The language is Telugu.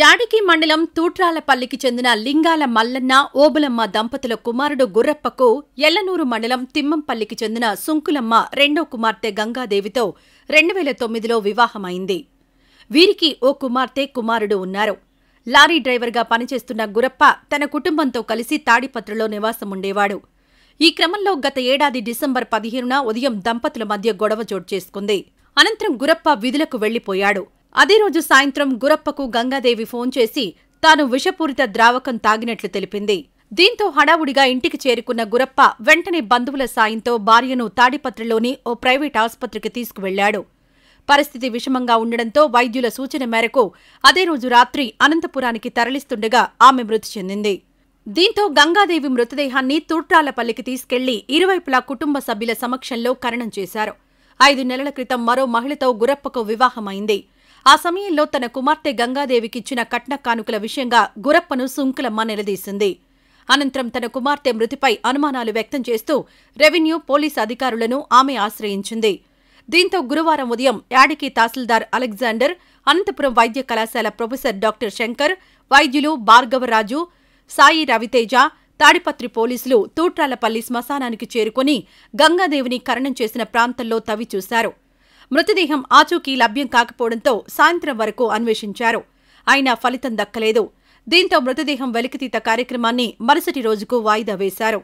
యాడికి మండలం తూట్రాలపల్లికి చెందిన లింగాల మల్లన్న ఓబులమ్మ దంపతుల కుమారుడు గుర్రప్పకు ఎల్లనూరు మండలం తిమ్మంపల్లికి చెందిన సుంకులమ్మ రెండో కుమార్తె గంగాదేవితో రెండు వేల తొమ్మిదిలో వివాహమైంది వీరికి ఓ కుమార్తె కుమారుడు ఉన్నారు లారీ డ్రైవర్గా పనిచేస్తున్న గురప్ప తన కుటుంబంతో కలిసి తాడిపత్రలో నివాసముండేవాడు ఈ క్రమంలో గత ఏడాది డిసెంబర్ పదిహేనున ఉదయం దంపతుల మధ్య గొడవ చోటు చేసుకుంది అనంతరం గురప్ప విధులకు వెళ్లిపోయాడు అదే రోజు సాయంత్రం గురప్పకు గంగాదేవి ఫోన్ చేసి తాను విషపూరిత ద్రావకం తాగినట్లు తెలిపింది దీంతో హడావుడిగా ఇంటికి చేరుకున్న గురప్ప వెంటనే బంధువుల సాయంతో భార్యను తాడిపత్రిలోని ఓ ప్రైవేట్ ఆసుపత్రికి తీసుకువెళ్లాడు పరిస్థితి విషమంగా ఉండడంతో వైద్యుల సూచన మేరకు అదే రోజు రాత్రి అనంతపురానికి తరలిస్తుండగా ఆమె మృతి చెందింది దీంతో గంగాదేవి మృతదేహాన్ని తూట్రాలపల్లికి తీసుకెళ్లి ఇరువైపులా కుటుంబ సభ్యుల సమక్షంలో ఖననం చేశారు ఐదు నెలల క్రితం మరో మహిళతో గురప్పకు వివాహమైంది ఆ సమయంలో తన కుమార్తె గంగాదేవికిచ్చిన కట్న కానుకల విషయంగా గురప్పను సుంకులమ్మ నిలదీసింది అనంతరం తన కుమార్తె మృతిపై అనుమానాలు వ్యక్తం చేస్తూ రెవెన్యూ పోలీసు అధికారులను ఆమె ఆశ్రయించింది దీంతో గురువారం ఉదయం యాడికి తహసీల్దార్ అలెగ్జాండర్ అనంతపురం వైద్య కళాశాల ప్రొఫెసర్ డాక్టర్ శంకర్ వైద్యులు భార్గవరాజు సాయి రవితేజ తాడిపత్రి పోలీసులు తూట్రాలపల్లి శ్మశానానికి చేరుకుని గంగాదేవిని కరణం చేసిన ప్రాంతంలో తవ్వి చూశారు మృతదేహం ఆచూకీ లభ్యం కాకపోవడంతో సాయంత్రం వరకు అన్వేషించారు అయినా ఫలితం దక్కలేదు దీంతో మృతదేహం వెలికితీత కార్యక్రమాన్ని మరుసటి రోజుకు వాయిదా వేశారు